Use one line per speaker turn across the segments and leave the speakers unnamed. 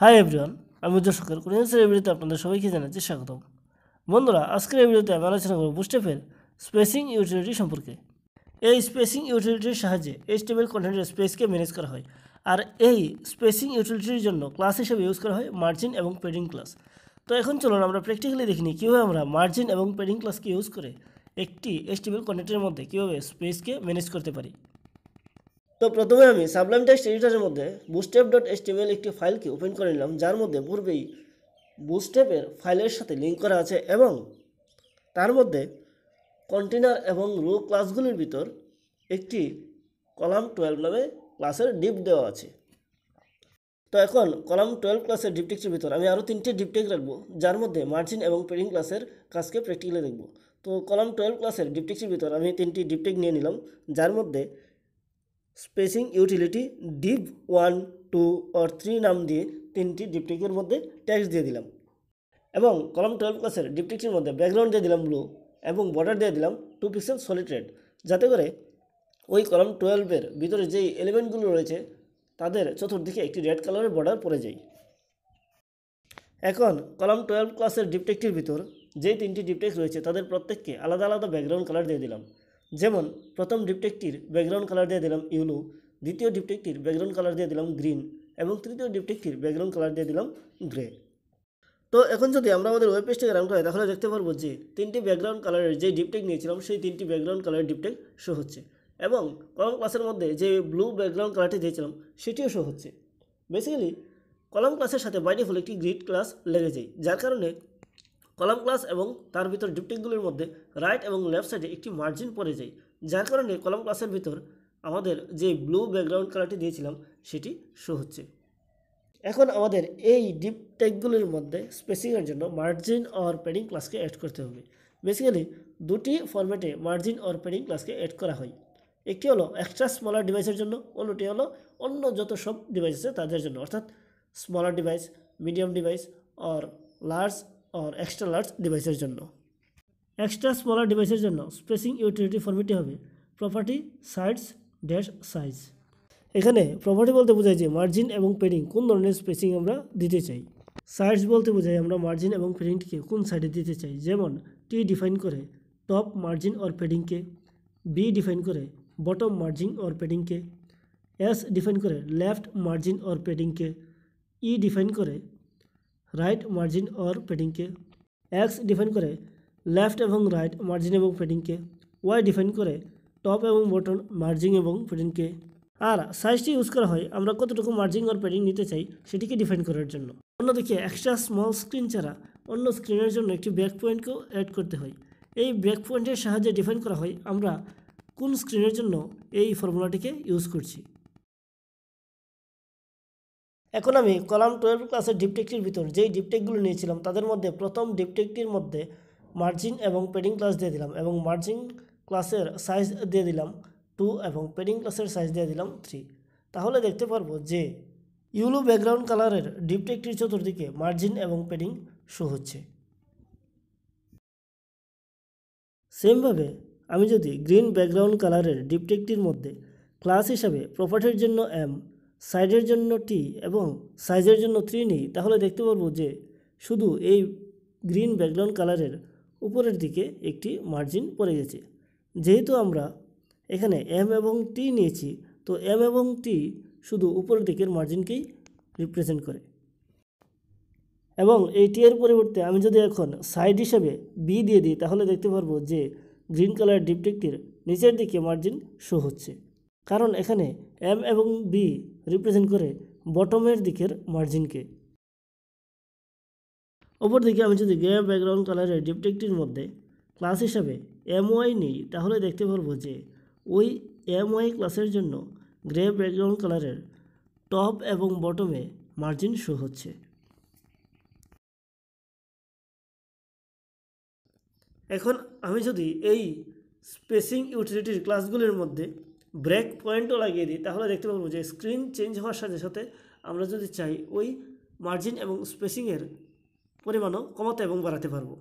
hi everyone আমি উজ্জ্বল কোরিয়ান্সের এই ভিডিওতে আপনাদের সবাইকে জানাচ্ছি স্বাগতম বন্ধুরা আজকের এই ভিডিওতে আমি আলোচনা করব বুস্টেপের স্পেসিং ইউটিলিটি সম্পর্কে এই স্পেসিং ইউটিলিটির সাহায্যে এইচটিএমএল কন্টেন্টের স্পেসকে ম্যানেজ করা হয় আর এই স্পেসিং ইউটিলিটির জন্য ক্লাস হিসেবে ইউজ করা হয় মার্জিন এবং পেডিং ক্লাস তো এখন চলুন আমরা প্র্যাকটিক্যালি দেখিনি কীভাবে আমরা মার্জিন এবং পেডিং ক্লাসকে ইউজ করে একটি এইচটিএমএল কন্টেন্টের মধ্যে কীভাবে স্পেসকে ম্যানেজ করতে পারি তো প্রথমে আমি সাবলাইম টেক্সট এডিটারের মধ্যে বুস্টেপ ডট এসটিমেল একটি ফাইলকে ওপেন করে নিলাম যার মধ্যে পূর্বেই বুস্টেপের ফাইলের সাথে লিঙ্ক করা আছে এবং তার মধ্যে কন্টেনার এবং রো ক্লাসগুলির ভিতর একটি কলাম টুয়েলভ নামে ক্লাসের ডিপ দেওয়া আছে তো এখন কলাম টুয়েলভ ক্লাসের ডিপটেক্সের ভিতর আমি আরও তিনটি ডিপটেক রাখবো যার মধ্যে মার্জিন এবং পেডিং ক্লাসের কাজকে প্র্যাকটিক্যালি দেখব তো কলাম টুয়েলভ ক্লাসের ডিপটেক্সের ভিতর আমি তিনটি ডিপটেক নিয়ে নিলাম যার মধ্যে spacing utility div one two or three নাম দিয়ে তিনটি ডিপটেকের মধ্যে ট্যাক্স দিয়ে দিলাম এবং কলম টুয়েলভ ক্লাসের ডিপটেকটির মধ্যে ব্যাকগ্রাউন্ড দিয়ে দিলাম ব্লু এবং বর্ডার দিয়ে দিলাম টু পিক্সেল সলিড রেড যাতে করে ওই কলম টুয়েলভের ভিতরে যেই এলিমেন্টগুলো রয়েছে তাদের চতুর্দিকে একটি রেড কালারের বর্ডার পড়ে যায় এখন কলম টুয়েলভ ক্লাসের ডিপটেকটির ভিতর যেই তিনটি ডিপটেক্স রয়েছে তাদের প্রত্যেককে আলাদা আলাদা ব্যাকগ্রাউন্ড কালার দিয়ে দিলাম যেমন প্রথম ডিপটেকটির ব্যাকগ্রাউন্ড কালার দিয়ে দিলাম ইউলো দ্বিতীয় ডিপটেকটির ব্যাকগ্রাউন্ড কালার দিয়ে দিলাম গ্রিন এবং তৃতীয় ডিপটেকটির ব্যাকগ্রাউন্ড কালার দিয়ে দিলাম গ্রে তো এখন যদি আমরা আমাদের ওয়েব পেজটাকে রান করি তাহলে দেখতে পারবো যে তিনটি ব্যাকগ্রাউন্ড কালারের যে ডিপটেক নিয়েছিলাম সেই তিনটি ব্যাকগ্রাউন্ড কালারের ডিপটেক শো হচ্ছে এবং কলম ক্লাসের মধ্যে যে ব্লু ব্যাকগ্রাউন্ড কালারটি দিয়েছিলাম সেটিও শো হচ্ছে বেসিক্যালি কলম ক্লাসের সাথে বাইরে হলে একটি গ্রিড ক্লাস লেগে যায় যার কারণে কলাম ক্লাস এবং তার ভিতর ডিপটিংগুলির মধ্যে রাইট এবং লেফট সাইডে একটি মার্জিন পড়ে যায় যার কারণে কলাম ক্লাসের ভিতর আমাদের যে ব্লু ব্যাকগ্রাউন্ড কালারটি দিয়েছিলাম সেটি শো হচ্ছে এখন আমাদের এই ডিপ ট্যাগগুলির মধ্যে স্পেসিংয়ের জন্য মার্জিন অর প্যাডিং ক্লাসকে অ্যাড করতে হবে বেসিক্যালি দুটি ফরম্যাটে মার্জিন অর প্যাডিং ক্লাসকে অ্যাড করা হয় একটি হলো এক্সট্রা স্মলার ডিভাইসের জন্য অন্যটি হলো অন্য যত সব ডিভাইস আছে তাদের জন্য অর্থাৎ smaller device medium device or large or extra large ডিভাইসের জন্য এক্সট্রা স্মলার ডিভাইসের জন্য স্পেসিং ইউটিলিটি ফর্মেটটি হবে প্রপার্টি সাইজ ড্যাশ সাইজ এখানে প্রপার্টি বলতে বোঝায় যে মার্জিন এবং পেডিং কোন ধরনের স্পেসিং আমরা দিতে চাই সাইডস বলতে বোঝায় আমরা মার্জিন এবং পেডিংটিকে কোন সাইডে দিতে চাই যেমন টি ডিফাইন করে টপ মার্জিন অর পেডিংকে বি ডিফাইন করে বটম মার্জিন অর পেডিংকে এস ডিফাইন করে লেফট মার্জিন অর পেডিংকে ই ডিফাইন করে রাইট মার্জিন অর পেডিংকে এক্স ডিফাইন করে লেফট এবং রাইট মার্জিন এবং পেডিংকে ওয়াই ডিফাইন করে টপ এবং বটন মার্জিন এবং পেডিংকে আর সাইজটি ইউজ করা হয় আমরা কতটুকু মার্জিন অর পেডিং নিতে চাই সেটিকে ডিফাইন করার জন্য অন্যদিকে এক্সট্রা স্মল স্ক্রিন ছাড়া অন্য স্ক্রিনের জন্য একটি ব্যাক পয়েন্টকেও অ্যাড করতে হয় এই ব্যাক পয়েন্টের সাহায্যে ডিফাইন করা হয় আমরা কোন স্ক্রিনের জন্য এই ফর্মুলাটিকে ইউজ করছি এখন আমি কলাম টুয়েলভ ক্লাসের ডিপটেকটির ভিতর যেই ডিপটেকগুলো নিয়েছিলাম তাদের মধ্যে প্রথম ডিপটেকটির মধ্যে মার্জিন এবং পেডিং ক্লাস দিয়ে দিলাম এবং মার্জিন ক্লাসের সাইজ দিয়ে দিলাম টু এবং পেডিং ক্লাসের সাইজ দিয়ে দিলাম থ্রি তাহলে দেখতে পারবো যে ইউলো ব্যাকগ্রাউন্ড কালারের ডিপটেকটির চতুর্দিকে মার্জিন এবং পেডিং শো হচ্ছে সেমভাবে আমি যদি গ্রিন ব্যাকগ্রাউন্ড কালারের ডিপটেকটির মধ্যে ক্লাস হিসাবে প্রপার্টির জন্য এম সাইডের জন্য টি এবং সাইজের জন্য থ্রি নিই তাহলে দেখতে পারবো যে শুধু এই গ্রিন ব্যাকগ্রাউন্ড কালারের উপরের দিকে একটি মার্জিন পড়ে গেছে যেহেতু আমরা এখানে এম এবং টি নিয়েছি তো এম এবং টি শুধু উপরের দিকের মার্জিনকেই রিপ্রেজেন্ট করে এবং এই টি এর পরিবর্তে আমি যদি এখন সাইড হিসেবে বি দিয়ে দিই তাহলে দেখতে পারবো যে গ্রিন কালার ডিপটেক্টির নিচের দিকে মার্জিন শো হচ্ছে কারণ এখানে এম এবং বি রিপ্রেজেন্ট করে বটমের দিকের মার্জিনকে অপরদিকে আমি যদি গ্রে ব্যাকগ্রাউন্ড কালারের ডিপটেকটির মধ্যে ক্লাস হিসাবে এমওয়াই নিই তাহলে দেখতে পারবো যে ওই এমওয়াই ক্লাসের জন্য গ্রে ব্যাকগ্রাউন্ড কালারের টপ এবং বটমে মার্জিন শো হচ্ছে এখন আমি যদি এই স্পেসিং ইউটিলিটির ক্লাসগুলির মধ্যে ব্রেক পয়েন্টও লাগিয়ে দিই তাহলে দেখতে পাবো যে স্ক্রিন চেঞ্জ হওয়ার সাথে সাথে আমরা যদি চাই ওই মার্জিন এবং স্পেসিংয়ের পরিমাণও কমাতে এবং বাড়াতে পারবো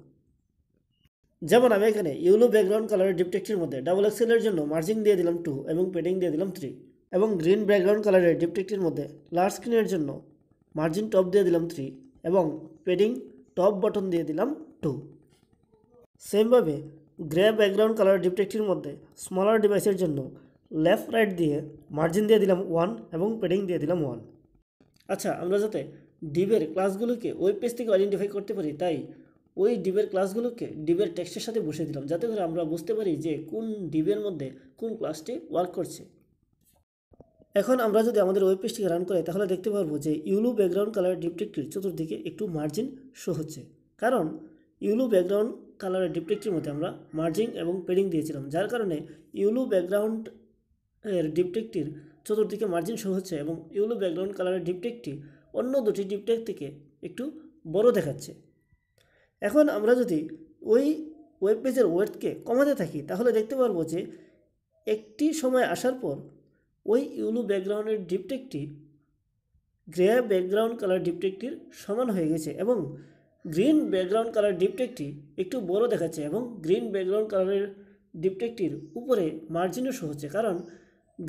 যেমন আমি এখানে ইউলো ব্যাকগ্রাউন্ড কালারের ডিপটেক্টির মধ্যে ডাবল এক্সেলের জন্য মার্জিন দিয়ে দিলাম টু এবং পেডিং দিয়ে দিলাম থ্রি এবং গ্রিন ব্যাকগ্রাউন্ড কালারের ডিপটেক্টির মধ্যে লার্জ স্ক্রিনের জন্য মার্জিন টপ দিয়ে দিলাম থ্রি এবং পেডিং টপ বটন দিয়ে দিলাম টু সেমভাবে গ্রে ব্যাকগ্রাউন্ড কালার ডিপটেক্টির মধ্যে স্মলার ডিভাইসের জন্য লেফট রাইট দিয়ে মার্জিন দিয়ে দিলাম ওয়ান এবং পেডিং দিয়ে দিলাম ওয়ান আচ্ছা আমরা যাতে ডিবের ক্লাসগুলোকে ওয়েব পেজ থেকে আইডেন্টিফাই করতে পারি তাই ওই ডিবের ক্লাসগুলোকে ডিবের টেক্সটের সাথে বসে দিলাম যাতে করে আমরা বুঝতে পারি যে কোন ডিবের মধ্যে কোন ক্লাসটি ওয়ার্ক করছে এখন আমরা যদি আমাদের ওয়েব পেজটিকে রান করি তাহলে দেখতে পারবো যে ইউলু ব্যাকগ্রাউন্ড কালারের ডিপটেক্টির চতুর্দিকে একটু মার্জিন শো হচ্ছে কারণ ইউলু ব্যাকগ্রাউন্ড কালারের ডিপটেক্টির মধ্যে আমরা মার্জিং এবং পেডিং দিয়েছিলাম যার কারণে ইউলু ব্যাকগ্রাউন্ড এর ডিপটেকটির চতুর্দিকে মার্জিন শো হচ্ছে এবং ইউলো ব্যাকগ্রাউন্ড কালারের ডিপটেকটি অন্য দুটি ডিপটেক থেকে একটু বড় দেখাচ্ছে এখন আমরা যদি ওই ওয়েব পেজের ওয়েথকে কমাতে থাকি তাহলে দেখতে পারবো যে একটি সময় আসার পর ওই ইউলো ব্যাকগ্রাউন্ডের ডিপটেকটি গ্রে ব্যাকগ্রাউন্ড কালার ডিপটেকটির সমান হয়ে গেছে এবং গ্রিন ব্যাকগ্রাউন্ড কালার ডিপটেকটি একটু বড় দেখাচ্ছে এবং গ্রিন ব্যাকগ্রাউন্ড কালারের ডিপটেকটির উপরে মার্জিনও শো হচ্ছে কারণ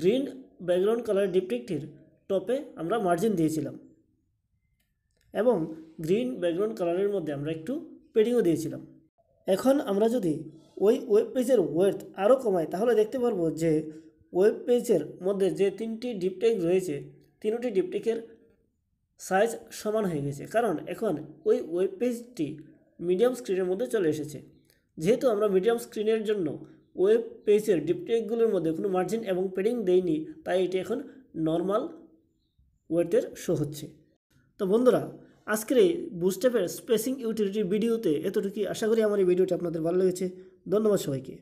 গ্রিন ব্যাকগ্রাউন্ড কালার ডিপটিকটির টপে আমরা মার্জিন দিয়েছিলাম এবং গ্রিন ব্যাকগ্রাউন্ড কালারের মধ্যে আমরা একটু পেডিংও দিয়েছিলাম এখন আমরা যদি ওই ওয়েব পেজের ওয়েথ আরও কমাই তাহলে দেখতে পারবো যে ওয়েব পেজের মধ্যে যে তিনটি ডিপটেক রয়েছে তিনটি ডিপটেকের সাইজ সমান হয়ে গেছে কারণ এখন ওই ওয়েব পেজটি মিডিয়াম স্ক্রিনের মধ্যে চলে এসেছে যেহেতু আমরা মিডিয়াম স্ক্রিনের জন্য ওয়েব পেজের ডিপটেকগুলোর মধ্যে কোনো মার্জিন এবং পেডিং দেয়নি তাই এটি এখন নর্মাল ওয়েটের শো হচ্ছে তো বন্ধুরা আজকের এই বুস্টেপের স্পেসিং ইউটিলিটি ভিডিওতে এতটুকুই আশা করি আমার এই ভিডিওটি আপনাদের ভালো লেগেছে ধন্যবাদ সবাইকে